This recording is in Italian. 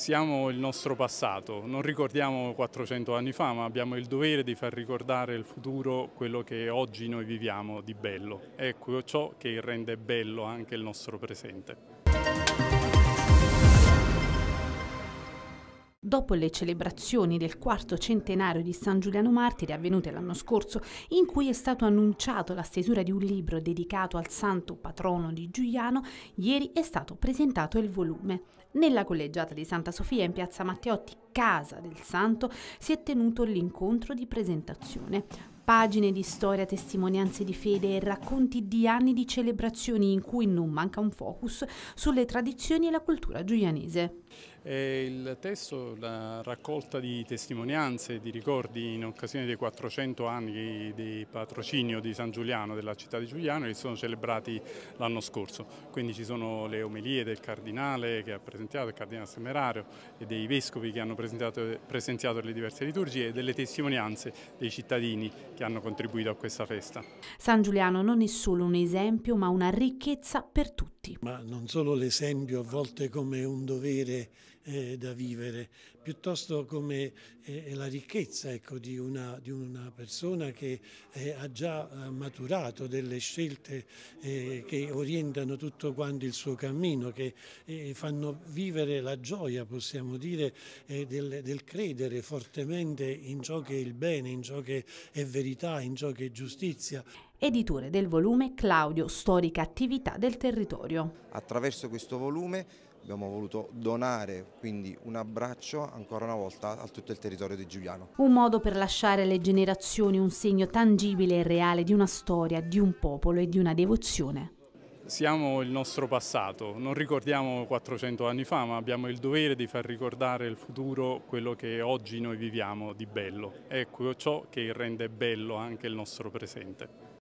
siamo il nostro passato, non ricordiamo 400 anni fa, ma abbiamo il dovere di far ricordare il futuro quello che oggi noi viviamo di bello. Ecco ciò che rende bello anche il nostro presente. Dopo le celebrazioni del quarto centenario di San Giuliano Martire avvenute l'anno scorso, in cui è stato annunciato la stesura di un libro dedicato al santo patrono di Giuliano, ieri è stato presentato il volume. Nella collegiata di Santa Sofia in piazza Matteotti, casa del santo, si è tenuto l'incontro di presentazione. Pagine di storia, testimonianze di fede e racconti di anni di celebrazioni in cui non manca un focus sulle tradizioni e la cultura giulianese. E il testo, la raccolta di testimonianze di ricordi in occasione dei 400 anni di patrocinio di San Giuliano, della città di Giuliano, che sono celebrati l'anno scorso. Quindi ci sono le omelie del Cardinale che ha presentato, il Cardinale Semerario, e dei Vescovi che hanno presenziato le diverse liturgie e delle testimonianze dei cittadini che hanno contribuito a questa festa. San Giuliano non è solo un esempio, ma una ricchezza per tutti. Ma non solo l'esempio, a volte come un dovere eh, da vivere, piuttosto come eh, la ricchezza ecco, di, una, di, una, persona che eh, ha già eh, maturato delle scelte eh, che orientano tutto quanto il suo cammino, che eh, fanno vivere la gioia, possiamo dire, del, del, credere fortemente in ciò che è il bene, in ciò che è verità, in ciò che è giustizia. Editore del volume Claudio, storica attività del territorio. Attraverso questo volume abbiamo voluto donare quindi un abbraccio ancora una volta a tutto il territorio di Giuliano. Un modo per lasciare alle generazioni un segno tangibile e reale di una storia, di un popolo e di una devozione. Siamo il nostro passato, non ricordiamo 400 anni fa, ma abbiamo il dovere di far ricordare il futuro quello che oggi noi viviamo di bello. Ecco ciò che rende bello anche il nostro presente.